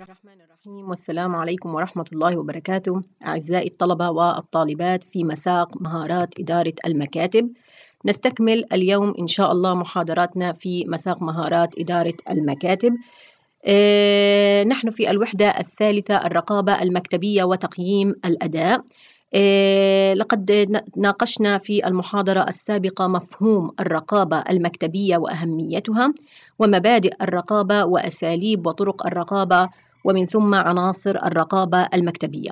الرحمن الرحيم والسلام عليكم ورحمة الله وبركاته أعزائي الطلبة والطالبات في مساق مهارات إدارة المكاتب نستكمل اليوم إن شاء الله محاضراتنا في مساق مهارات إدارة المكاتب آه، نحن في الوحدة الثالثة الرقابة المكتبية وتقييم الأداء آه، لقد ناقشنا في المحاضرة السابقة مفهوم الرقابة المكتبية وأهميتها ومبادئ الرقابة وأساليب وطرق الرقابة ومن ثم عناصر الرقابة المكتبية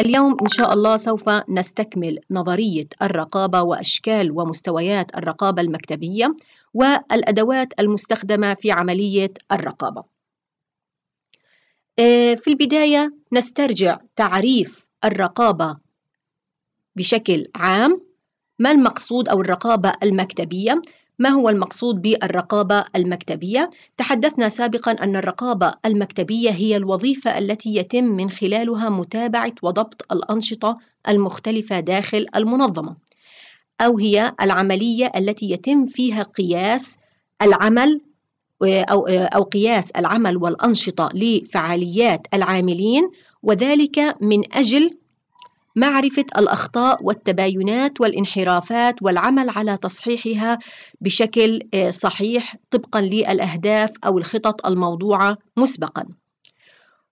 اليوم إن شاء الله سوف نستكمل نظرية الرقابة وأشكال ومستويات الرقابة المكتبية والأدوات المستخدمة في عملية الرقابة. آه، في البداية نسترجع تعريف الرقابة بشكل عام، ما المقصود أو الرقابة المكتبية؟ ما هو المقصود بالرقابة المكتبية؟ تحدثنا سابقا أن الرقابة المكتبية هي الوظيفة التي يتم من خلالها متابعة وضبط الأنشطة المختلفة داخل المنظمة أو هي العملية التي يتم فيها قياس العمل أو, أو قياس العمل والأنشطة لفعاليات العاملين وذلك من أجل معرفة الأخطاء والتباينات والانحرافات والعمل على تصحيحها بشكل آه، صحيح طبقا للأهداف أو الخطط الموضوعة مسبقا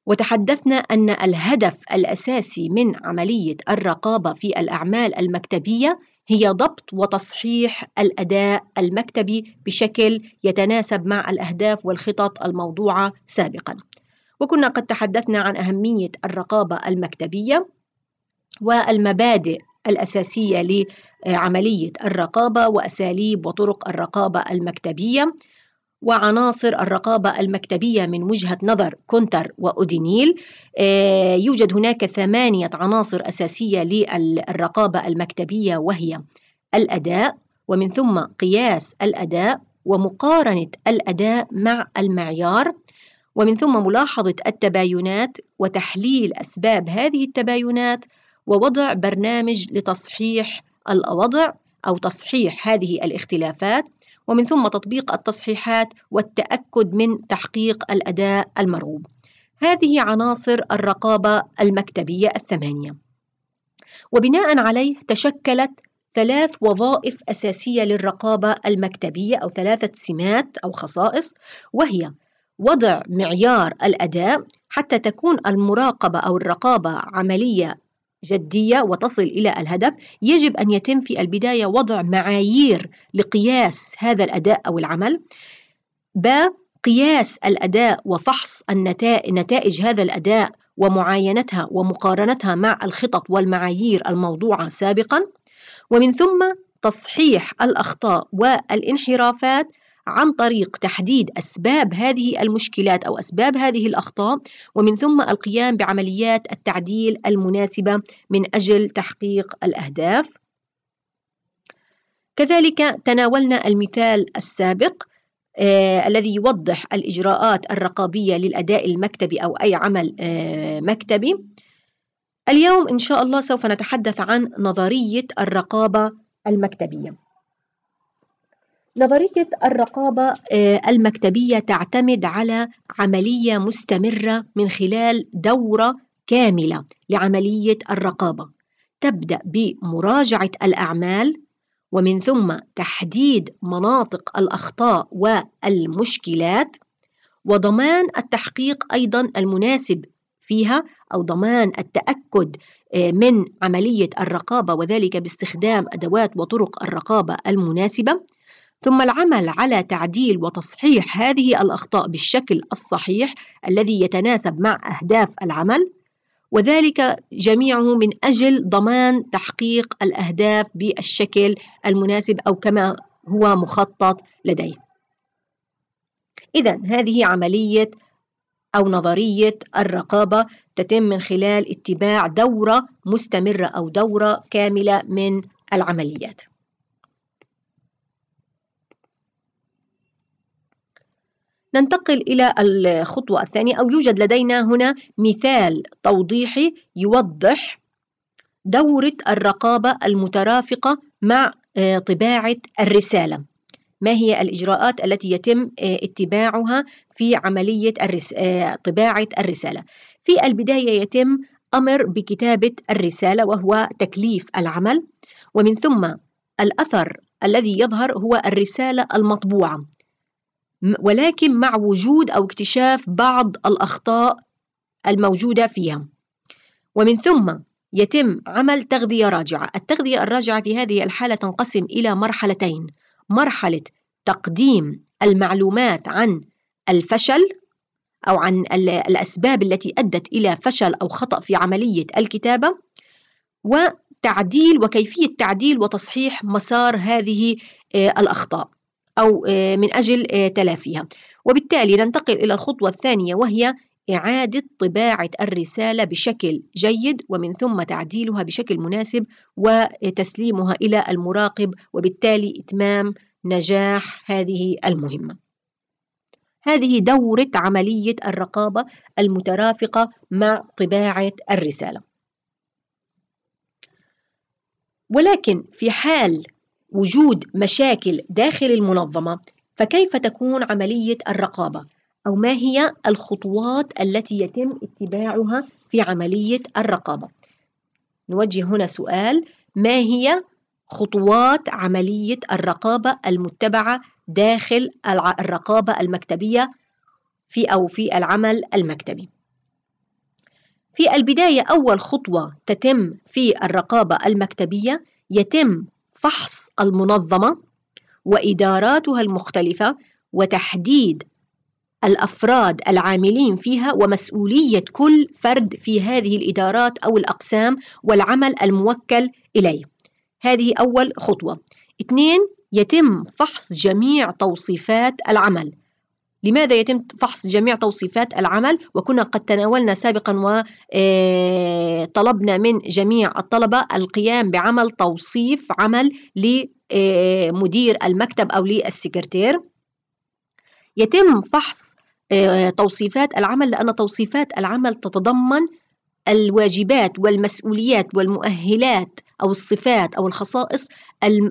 وتحدثنا أن الهدف الأساسي من عملية الرقابة في الأعمال المكتبية هي ضبط وتصحيح الأداء المكتبي بشكل يتناسب مع الأهداف والخطط الموضوعة سابقا وكنا قد تحدثنا عن أهمية الرقابة المكتبية والمبادئ الأساسية لعملية الرقابة وأساليب وطرق الرقابة المكتبية وعناصر الرقابة المكتبية من وجهة نظر كونتر وأودينيل آه، يوجد هناك ثمانية عناصر أساسية للرقابة المكتبية وهي الأداء ومن ثم قياس الأداء ومقارنة الأداء مع المعيار ومن ثم ملاحظة التباينات وتحليل أسباب هذه التباينات ووضع برنامج لتصحيح الوضع أو تصحيح هذه الاختلافات ومن ثم تطبيق التصحيحات والتأكد من تحقيق الأداء المرغوب. هذه عناصر الرقابة المكتبية الثمانية. وبناء عليه تشكلت ثلاث وظائف أساسية للرقابة المكتبية أو ثلاثة سمات أو خصائص وهي وضع معيار الأداء حتى تكون المراقبة أو الرقابة عملية جدية وتصل إلى الهدف يجب أن يتم في البداية وضع معايير لقياس هذا الأداء أو العمل ب قياس الأداء وفحص نتائج هذا الأداء ومعاينتها ومقارنتها مع الخطط والمعايير الموضوعة سابقا ومن ثم تصحيح الأخطاء والانحرافات عن طريق تحديد أسباب هذه المشكلات أو أسباب هذه الأخطاء ومن ثم القيام بعمليات التعديل المناسبة من أجل تحقيق الأهداف كذلك تناولنا المثال السابق آه الذي يوضح الإجراءات الرقابية للأداء المكتبي أو أي عمل آه مكتبي اليوم إن شاء الله سوف نتحدث عن نظرية الرقابة المكتبية نظرية الرقابة آه، المكتبية تعتمد على عملية مستمرة من خلال دورة كاملة لعملية الرقابة تبدأ بمراجعة الأعمال ومن ثم تحديد مناطق الأخطاء والمشكلات وضمان التحقيق أيضا المناسب فيها أو ضمان التأكد آه، من عملية الرقابة وذلك باستخدام أدوات وطرق الرقابة المناسبة ثم العمل على تعديل وتصحيح هذه الاخطاء بالشكل الصحيح الذي يتناسب مع اهداف العمل وذلك جميعه من اجل ضمان تحقيق الاهداف بالشكل المناسب او كما هو مخطط لديه. اذا هذه عمليه او نظريه الرقابه تتم من خلال اتباع دوره مستمره او دوره كامله من العمليات. ننتقل إلى الخطوة الثانية أو يوجد لدينا هنا مثال توضيحي يوضح دورة الرقابة المترافقة مع آه، طباعة الرسالة ما هي الإجراءات التي يتم آه، اتباعها في عملية الرس... آه، طباعة الرسالة في البداية يتم أمر بكتابة الرسالة وهو تكليف العمل ومن ثم الأثر الذي يظهر هو الرسالة المطبوعة ولكن مع وجود أو اكتشاف بعض الأخطاء الموجودة فيها ومن ثم يتم عمل تغذية راجعة التغذية الراجعة في هذه الحالة تنقسم إلى مرحلتين مرحلة تقديم المعلومات عن الفشل أو عن الأسباب التي أدت إلى فشل أو خطأ في عملية الكتابة وتعديل وكيفية تعديل وتصحيح مسار هذه آه، الأخطاء أو آه، من أجل آه، تلافيها وبالتالي ننتقل إلى الخطوة الثانية وهي إعادة طباعة الرسالة بشكل جيد ومن ثم تعديلها بشكل مناسب وتسليمها إلى المراقب وبالتالي إتمام نجاح هذه المهمة. هذه دورة عملية الرقابة المترافقة مع طباعة الرسالة. ولكن في حال وجود مشاكل داخل المنظمه فكيف تكون عمليه الرقابه او ما هي الخطوات التي يتم اتباعها في عمليه الرقابه نوجه هنا سؤال ما هي خطوات عمليه الرقابه المتبعه داخل الرقابه المكتبيه في او في العمل المكتبي في البدايه اول خطوه تتم في الرقابه المكتبيه يتم فحص المنظمة وإداراتها المختلفة وتحديد الأفراد العاملين فيها ومسؤولية كل فرد في هذه الإدارات أو الأقسام والعمل الموكل إليه هذه أول خطوة اثنين يتم فحص جميع توصيفات العمل لماذا يتم فحص جميع توصيفات العمل وكنا قد تناولنا سابقا وطلبنا آه، من جميع الطلبة القيام بعمل توصيف عمل لمدير آه، المكتب أو للسكرتير يتم فحص آه، توصيفات العمل لأن توصيفات العمل تتضمن الواجبات والمسؤوليات والمؤهلات أو الصفات أو الخصائص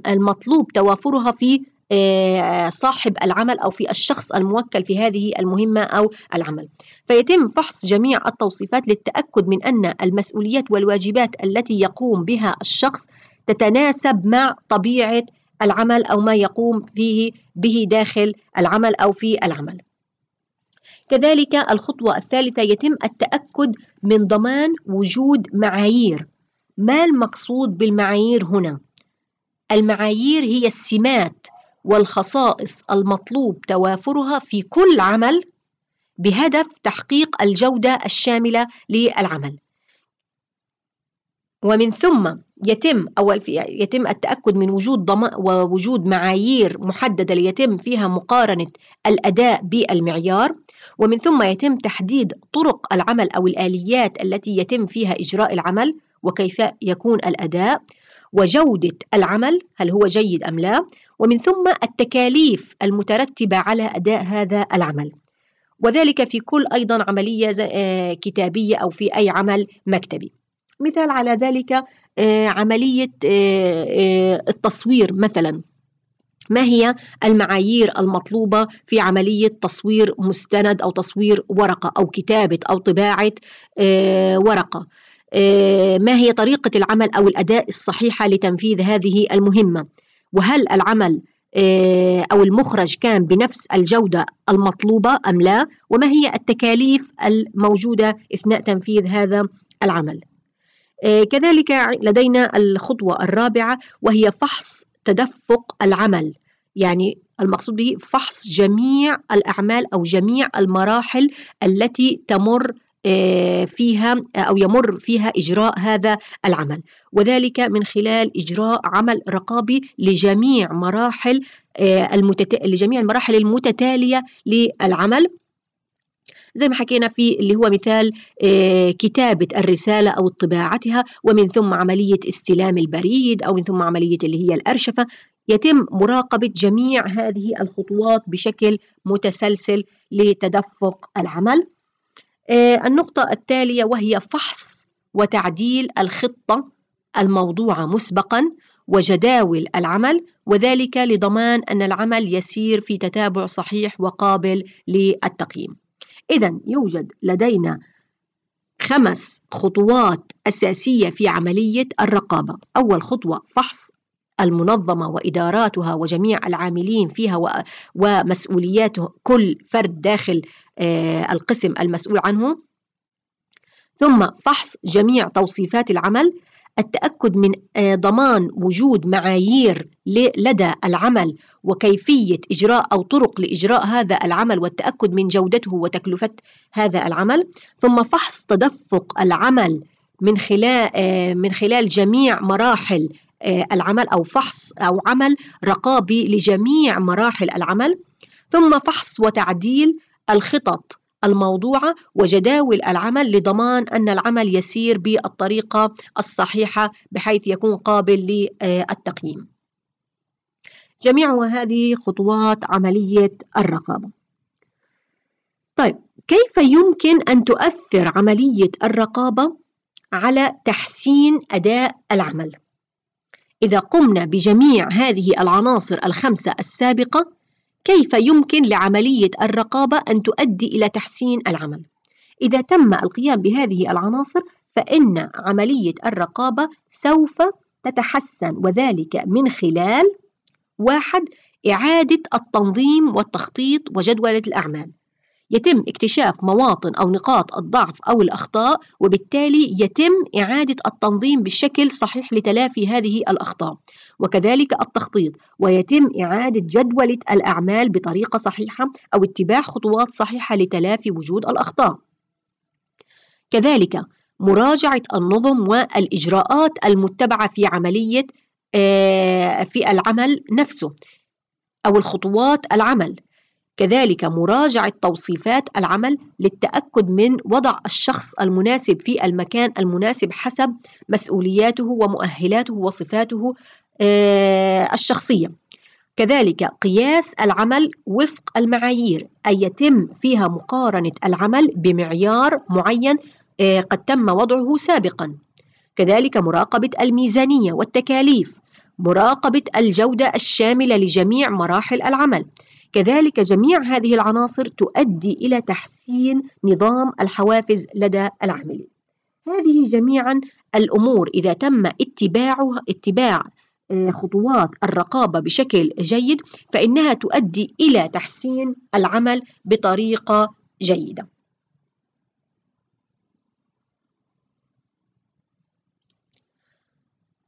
المطلوب توافرها في آه، صاحب العمل أو في الشخص الموكل في هذه المهمة أو العمل فيتم فحص جميع التوصيفات للتأكد من أن المسؤوليات والواجبات التي يقوم بها الشخص تتناسب مع طبيعة العمل أو ما يقوم فيه به داخل العمل أو في العمل كذلك الخطوة الثالثة يتم التأكد من ضمان وجود معايير ما المقصود بالمعايير هنا؟ المعايير هي السمات والخصائص المطلوب توافرها في كل عمل بهدف تحقيق الجودة الشاملة للعمل ومن ثم يتم أول في يتم التأكد من وجود ضم ووجود معايير محددة ليتم فيها مقارنة الأداء بالمعيار ومن ثم يتم تحديد طرق العمل أو الآليات التي يتم فيها إجراء العمل وكيف يكون الأداء وجودة العمل هل هو جيد أم لا ومن ثم التكاليف المترتبة على أداء هذا العمل وذلك في كل أيضا عملية آه، كتابية أو في أي عمل مكتبي مثال على ذلك آه، عملية آه، التصوير مثلا ما هي المعايير المطلوبة في عملية تصوير مستند أو تصوير ورقة أو كتابة أو طباعة ورقة آه، ما هي طريقة العمل أو الأداء الصحيحة لتنفيذ هذه المهمة وهل العمل آه، أو المخرج كان بنفس الجودة المطلوبة أم لا وما هي التكاليف الموجودة إثناء تنفيذ هذا العمل آه، كذلك لدينا الخطوة الرابعة وهي فحص تدفق العمل يعني المقصود به فحص جميع الأعمال أو جميع المراحل التي تمر آه، فيها أو يمر فيها إجراء هذا العمل وذلك من خلال إجراء عمل رقابي لجميع مراحل آه، المتت... لجميع المراحل المتتالية للعمل زي ما حكينا في اللي هو مثال آه، كتابة الرسالة أو طباعتها ومن ثم عملية استلام البريد أو من ثم عملية اللي هي الأرشفة يتم مراقبة جميع هذه الخطوات بشكل متسلسل لتدفق العمل آه، النقطة التالية وهي فحص وتعديل الخطة الموضوعة مسبقا وجداول العمل وذلك لضمان أن العمل يسير في تتابع صحيح وقابل للتقييم. إذا يوجد لدينا خمس خطوات أساسية في عملية الرقابة. أول خطوة فحص المنظمة وإداراتها وجميع العاملين فيها ومسؤولياته كل فرد داخل آه، القسم المسؤول عنه ثم فحص جميع توصيفات العمل التأكد من آه، ضمان وجود معايير لدى العمل وكيفية إجراء أو طرق لإجراء هذا العمل والتأكد من جودته وتكلفة هذا العمل ثم فحص تدفق العمل من خلال آه، من خلال جميع مراحل آه، العمل أو فحص أو عمل رقابي لجميع مراحل العمل ثم فحص وتعديل الخطط الموضوعة وجداول العمل لضمان أن العمل يسير بالطريقة الصحيحة بحيث يكون قابل للتقييم جميع هذه خطوات عملية الرقابة طيب كيف يمكن أن تؤثر عملية الرقابة على تحسين أداء العمل؟ إذا قمنا بجميع هذه العناصر الخمسة السابقة كيف يمكن لعملية الرقابة أن تؤدي إلى تحسين العمل؟ إذا تم القيام بهذه العناصر فإن عملية الرقابة سوف تتحسن وذلك من خلال واحد إعادة التنظيم والتخطيط وجدولة الأعمال يتم اكتشاف مواطن أو نقاط الضعف أو الأخطاء وبالتالي يتم إعادة التنظيم بشكل صحيح لتلافي هذه الأخطاء وكذلك التخطيط ويتم إعادة جدولة الأعمال بطريقة صحيحة أو اتباع خطوات صحيحة لتلافي وجود الأخطاء كذلك مراجعة النظم والإجراءات المتبعة في عملية آه، في العمل نفسه أو الخطوات العمل كذلك مراجعة توصيفات العمل للتأكد من وضع الشخص المناسب في المكان المناسب حسب مسؤولياته ومؤهلاته وصفاته آه، الشخصية كذلك قياس العمل وفق المعايير أي يتم فيها مقارنة العمل بمعيار معين آه، قد تم وضعه سابقا كذلك مراقبة الميزانية والتكاليف مراقبة الجودة الشاملة لجميع مراحل العمل كذلك جميع هذه العناصر تؤدي إلى تحسين نظام الحوافز لدى العاملين هذه جميعا الأمور إذا تم اتباعها اتباع آه، خطوات الرقابة بشكل جيد فإنها تؤدي إلى تحسين العمل بطريقة جيدة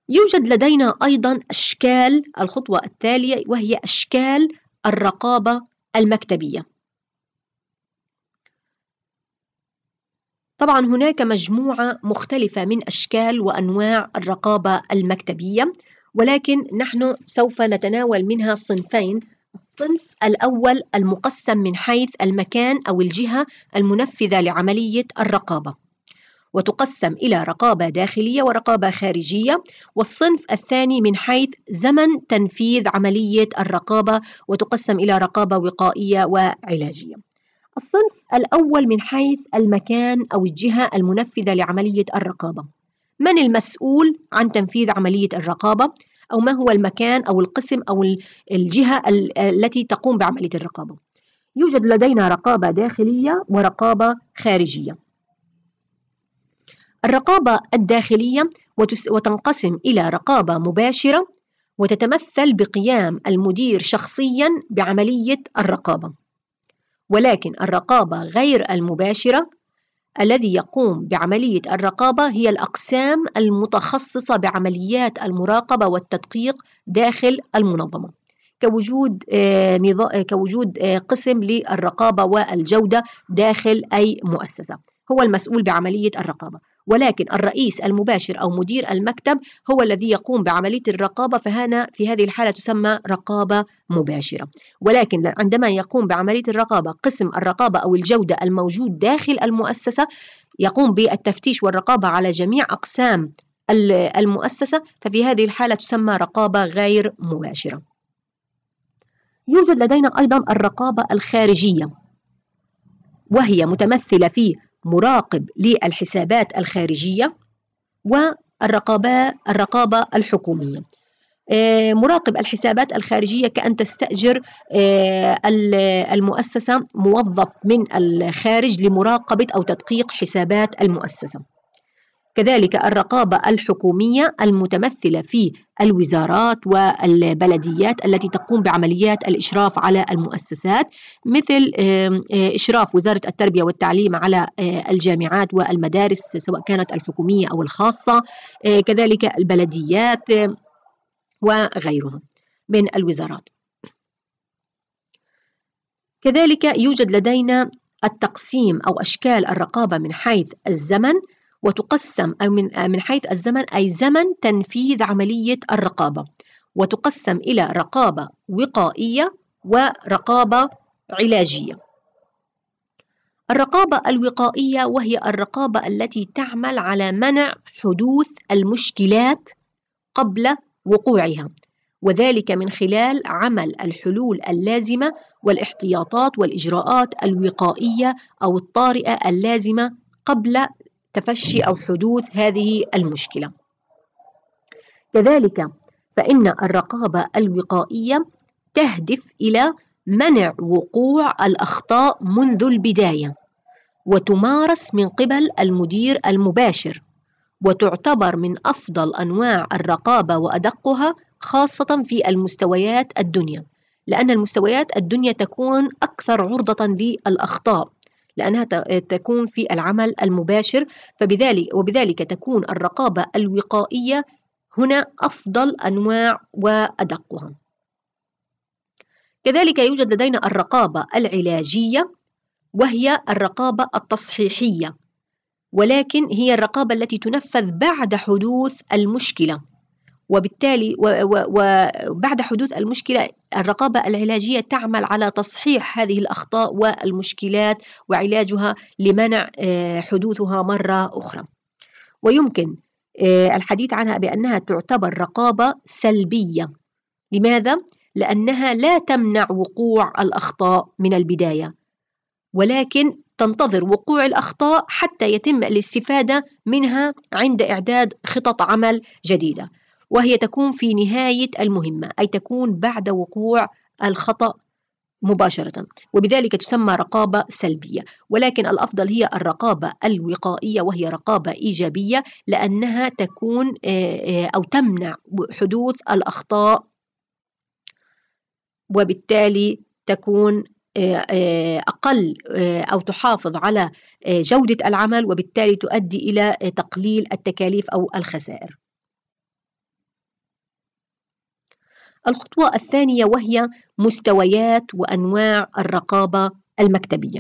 يوجد لدينا أيضا أشكال الخطوة التالية وهي أشكال الرقابة المكتبية طبعا هناك مجموعة مختلفة من أشكال وأنواع الرقابة المكتبية ولكن نحن سوف نتناول منها صنفين الصنف الأول المقسم من حيث المكان أو الجهة المنفذة لعملية الرقابة وتقسم إلى رقابة داخلية ورقابة خارجية والصنف الثاني من حيث زمن تنفيذ عملية الرقابة وتقسم إلى رقابة وقائية وعلاجية الصنف الأول من حيث المكان أو الجهة المنفذة لعملية الرقابة من المسؤول عن تنفيذ عملية الرقابة أو ما هو المكان أو القسم أو الجهة التي تقوم بعملية الرقابة يوجد لدينا رقابة داخلية ورقابة خارجية الرقابة الداخلية وتنقسم إلى رقابة مباشرة وتتمثل بقيام المدير شخصيا بعملية الرقابة ولكن الرقابة غير المباشرة الذي يقوم بعملية الرقابة هي الأقسام المتخصصة بعمليات المراقبة والتدقيق داخل المنظمة كوجود آه، آه، كوجود آه، قسم للرقابة والجودة داخل أي مؤسسة هو المسؤول بعملية الرقابة ولكن الرئيس المباشر أو مدير المكتب هو الذي يقوم بعملية الرقابة فهنا في هذه الحالة تسمى رقابة مباشرة ولكن عندما يقوم بعملية الرقابة قسم الرقابة أو الجودة الموجود داخل المؤسسة يقوم بالتفتيش والرقابة على جميع أقسام المؤسسة ففي هذه الحالة تسمى رقابة غير مباشرة يوجد لدينا أيضا الرقابة الخارجية وهي متمثلة في مراقب للحسابات الخارجية والرقابة الرقابة الحكومية آه، مراقب الحسابات الخارجية كأن تستأجر آه، المؤسسة موظف من الخارج لمراقبة أو تدقيق حسابات المؤسسة كذلك الرقابة الحكومية المتمثلة في الوزارات والبلديات التي تقوم بعمليات الإشراف على المؤسسات مثل آه، إشراف وزارة التربية والتعليم على آه، الجامعات والمدارس سواء كانت الحكومية أو الخاصة آه، كذلك البلديات وغيرهم من الوزارات كذلك يوجد لدينا التقسيم أو أشكال الرقابة من حيث الزمن وتقسم أو من آه، من حيث الزمن أي زمن تنفيذ عملية الرقابة وتقسم إلى رقابة وقائية ورقابة علاجية الرقابة الوقائية وهي الرقابة التي تعمل على منع حدوث المشكلات قبل وقوعها وذلك من خلال عمل الحلول اللازمة والاحتياطات والإجراءات الوقائية أو الطارئة اللازمة قبل تفشي أو حدوث هذه المشكلة كذلك فإن الرقابة الوقائية تهدف إلى منع وقوع الأخطاء منذ البداية وتمارس من قبل المدير المباشر وتعتبر من أفضل أنواع الرقابة وأدقها خاصة في المستويات الدنيا لأن المستويات الدنيا تكون أكثر عرضة للأخطاء لأنها تكون في العمل المباشر فبذلك وبذلك تكون الرقابة الوقائية هنا أفضل أنواع وأدقها كذلك يوجد لدينا الرقابة العلاجية وهي الرقابة التصحيحية ولكن هي الرقابة التي تنفذ بعد حدوث المشكلة وبالتالي وبعد حدوث المشكلة الرقابة العلاجية تعمل على تصحيح هذه الأخطاء والمشكلات وعلاجها لمنع آه، حدوثها مرة أخرى ويمكن آه، الحديث عنها بأنها تعتبر رقابة سلبية لماذا؟ لأنها لا تمنع وقوع الأخطاء من البداية ولكن تنتظر وقوع الأخطاء حتى يتم الاستفادة منها عند إعداد خطط عمل جديدة وهي تكون في نهاية المهمة أي تكون بعد وقوع الخطأ مباشرة وبذلك تسمى رقابة سلبية ولكن الأفضل هي الرقابة الوقائية وهي رقابة إيجابية لأنها تكون آه، آه، أو تمنع حدوث الأخطاء وبالتالي تكون آه، أقل أو تحافظ على جودة العمل وبالتالي تؤدي إلى تقليل التكاليف أو الخسائر الخطوة الثانية وهي مستويات وأنواع الرقابة المكتبية.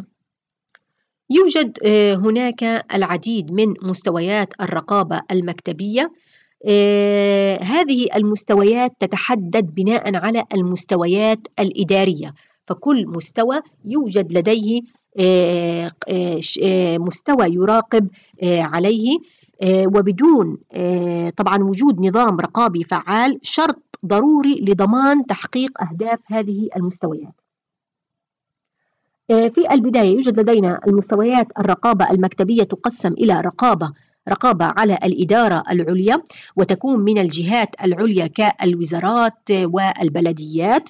يوجد آه، هناك العديد من مستويات الرقابة المكتبية آه، هذه المستويات تتحدد بناء على المستويات الإدارية فكل مستوى يوجد لديه آه، مستوى يراقب عليه آه، وبدون آه، طبعا وجود نظام رقابي فعال شرط ضروري لضمان تحقيق أهداف هذه المستويات آه، في البداية يوجد لدينا المستويات الرقابة المكتبية تقسم إلى رقابة رقابة على الإدارة العليا وتكون من الجهات العليا كالوزارات والبلديات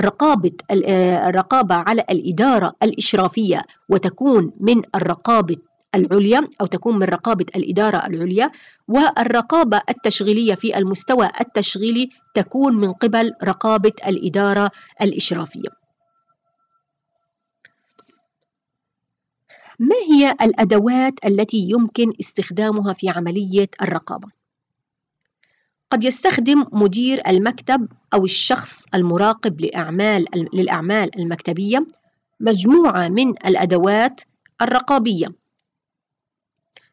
رقابة الرقابة على الإدارة الإشرافية وتكون من الرقابة العليا أو تكون من رقابة الإدارة العليا والرقابة التشغيلية في المستوى التشغيلي تكون من قبل رقابة الإدارة الإشرافية ما هي الأدوات التي يمكن استخدامها في عملية الرقابة؟ قد يستخدم مدير المكتب أو الشخص المراقب لأعمال للأعمال المكتبية مجموعة من الأدوات الرقابية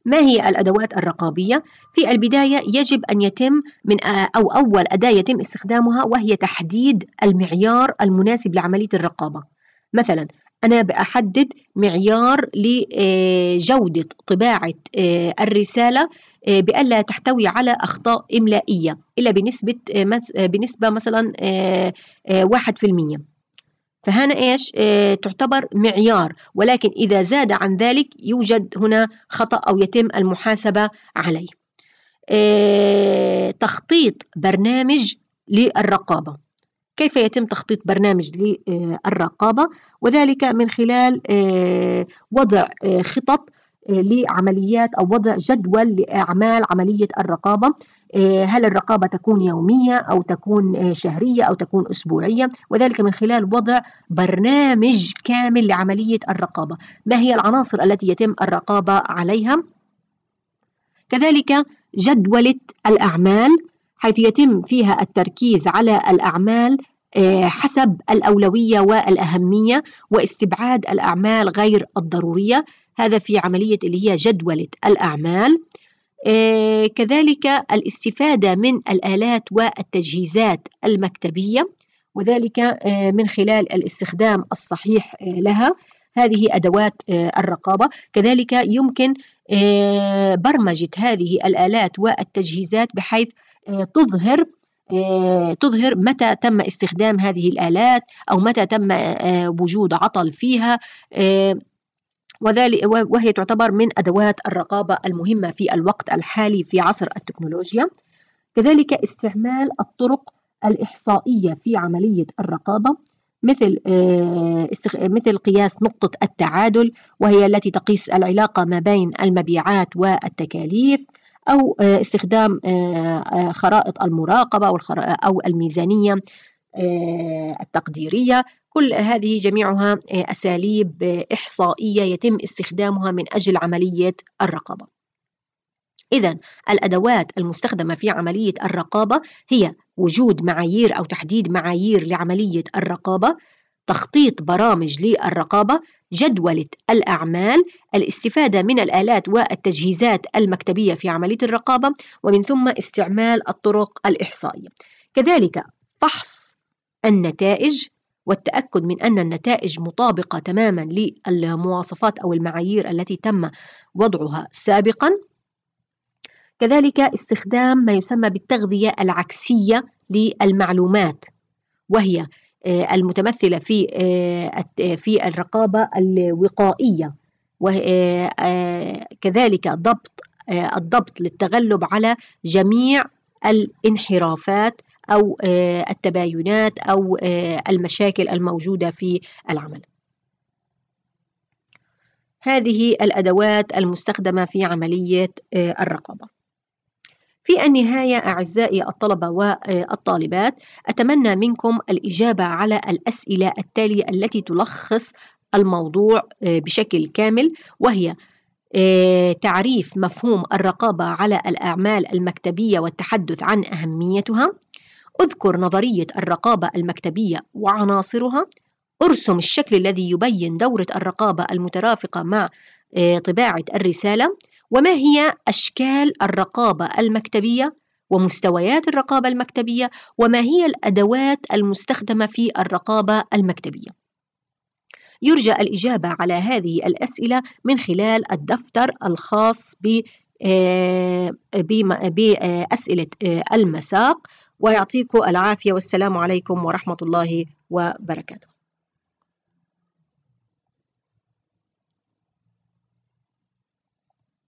ما هي الأدوات الرقابية؟ في البداية يجب أن يتم من أو أول أداة يتم استخدامها وهي تحديد المعيار المناسب لعملية الرقابة مثلا أنا بأحدد معيار لجودة آه، طباعة آه، الرسالة آه، بألا تحتوي على أخطاء إملائية إلا بنسبة بنسبة مثلا 1% فهنا إيش آه تعتبر معيار ولكن إذا زاد عن ذلك يوجد هنا خطأ أو يتم المحاسبة عليه آه تخطيط برنامج للرقابة كيف يتم تخطيط برنامج للرقابة وذلك من خلال آه، وضع آه، خطط آه، لعمليات أو وضع جدول لأعمال عملية الرقابة آه، هل الرقابة تكون يومية أو تكون آه، شهرية أو تكون أسبوعية وذلك من خلال وضع برنامج كامل لعملية الرقابة ما هي العناصر التي يتم الرقابة عليها كذلك جدولة الأعمال حيث يتم فيها التركيز على الأعمال حسب الأولوية والأهمية واستبعاد الأعمال غير الضرورية هذا في عملية اللي هي جدولة الأعمال آه، كذلك الاستفادة من الآلات والتجهيزات المكتبية وذلك آه، من خلال الاستخدام الصحيح آه، لها هذه أدوات الرقابة كذلك يمكن برمجة هذه الآلات والتجهيزات بحيث تظهر تظهر متى تم استخدام هذه الآلات أو متى تم وجود عطل فيها وذلك وهي تعتبر من أدوات الرقابة المهمة في الوقت الحالي في عصر التكنولوجيا كذلك استعمال الطرق الإحصائية في عملية الرقابة مثل آه، مثل قياس نقطة التعادل وهي التي تقيس العلاقة ما بين المبيعات والتكاليف أو آه، استخدام آه، خرائط المراقبة أو الميزانية التقديرية كل هذه جميعها آه، أساليب إحصائية يتم استخدامها من أجل عملية الرقابة إذا الأدوات المستخدمة في عملية الرقابة هي وجود معايير أو تحديد معايير لعملية الرقابة تخطيط برامج للرقابة جدولة الأعمال الاستفادة من الآلات والتجهيزات المكتبية في عملية الرقابة ومن ثم استعمال الطرق الإحصائية كذلك فحص النتائج والتأكد من أن النتائج مطابقة تماما للمواصفات أو المعايير التي تم وضعها سابقا كذلك استخدام ما يسمى بالتغذية العكسية للمعلومات وهي آه، المتمثلة في آه، في الرقابة الوقائية وكذلك آه، ضبط الضبط للتغلب على جميع الانحرافات أو آه، التباينات أو آه، المشاكل الموجودة في العمل هذه الأدوات المستخدمة في عملية آه، الرقابة في النهاية أعزائي الطلبة والطالبات أتمنى منكم الإجابة على الأسئلة التالية التي تلخص الموضوع بشكل كامل وهي تعريف مفهوم الرقابة على الأعمال المكتبية والتحدث عن أهميتها اذكر نظرية الرقابة المكتبية وعناصرها ارسم الشكل الذي يبين دورة الرقابة المترافقة مع آه، طباعة الرسالة وما هي أشكال الرقابة المكتبية ومستويات الرقابة المكتبية وما هي الأدوات المستخدمة في الرقابة المكتبية يرجى الإجابة على هذه الأسئلة من خلال الدفتر الخاص آه، بأسئلة آه، المساق ويعطيكم العافية والسلام عليكم ورحمة الله وبركاته